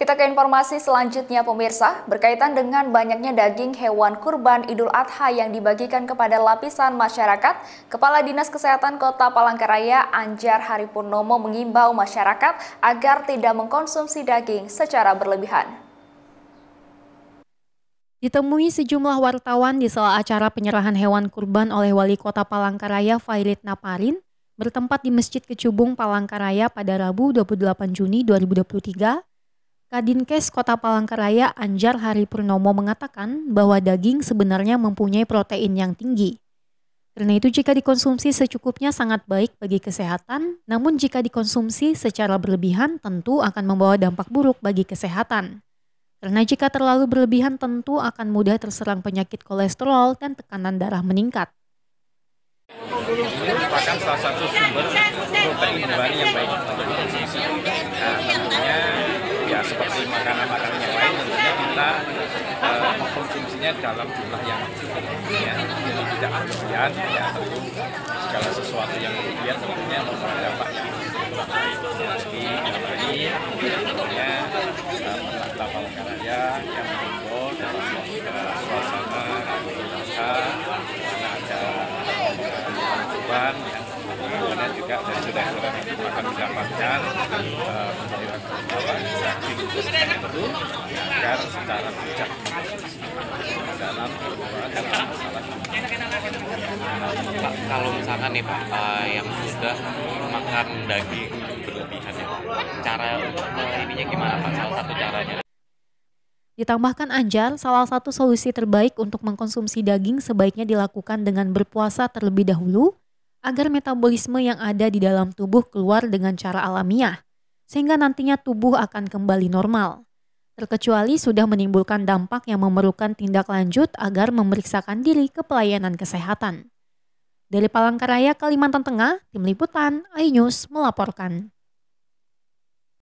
Kita ke informasi selanjutnya pemirsa, berkaitan dengan banyaknya daging hewan kurban Idul Adha yang dibagikan kepada lapisan masyarakat, Kepala Dinas Kesehatan Kota Palangkaraya Anjar Haripurnomo mengimbau masyarakat agar tidak mengkonsumsi daging secara berlebihan. Ditemui sejumlah wartawan di sela acara penyerahan hewan kurban oleh Wali Kota Palangkaraya Fairit Naparin, bertempat di Masjid Kecubung Palangkaraya pada Rabu 28 Juni 2023, Kadinkes Kota Palangkaraya Anjar Hari Purnomo mengatakan bahwa daging sebenarnya mempunyai protein yang tinggi. Karena itu jika dikonsumsi secukupnya sangat baik bagi kesehatan, namun jika dikonsumsi secara berlebihan tentu akan membawa dampak buruk bagi kesehatan. Karena jika terlalu berlebihan tentu akan mudah terserang penyakit kolesterol dan tekanan darah meningkat. Ini merupakan salah satu sumber protein yang baik untuk dikonsumsi. Nah, makanan-makanan yang lain tentunya kita uh, dalam jumlah yang cukup ya. jadi tidak berlebihan ya tentu segala sesuatu yang berlebihan tentunya membawa dampak eh, yang jadi dalam hal ini tentunya menata palangkaraya yang berkumpul dalam suasana rasa ada pembukaan yang kemudian juga dan sudah sudah akan mendapatkan uh, eh, perlu agar secara bijak dalam dalam masalah Pak, kalau misalkan nih Pak uh, yang sudah makan daging berlebihan ya, cara uh, ininya gimana Pak? Salah satu caranya? Ditambahkan Anjar, salah satu solusi terbaik untuk mengkonsumsi daging sebaiknya dilakukan dengan berpuasa terlebih dahulu agar metabolisme yang ada di dalam tubuh keluar dengan cara alamiah, sehingga nantinya tubuh akan kembali normal. Terkecuali sudah menimbulkan dampak yang memerlukan tindak lanjut agar memeriksakan diri ke pelayanan kesehatan. Dari Palangkaraya, Kalimantan Tengah, Tim Liputan, iNews melaporkan.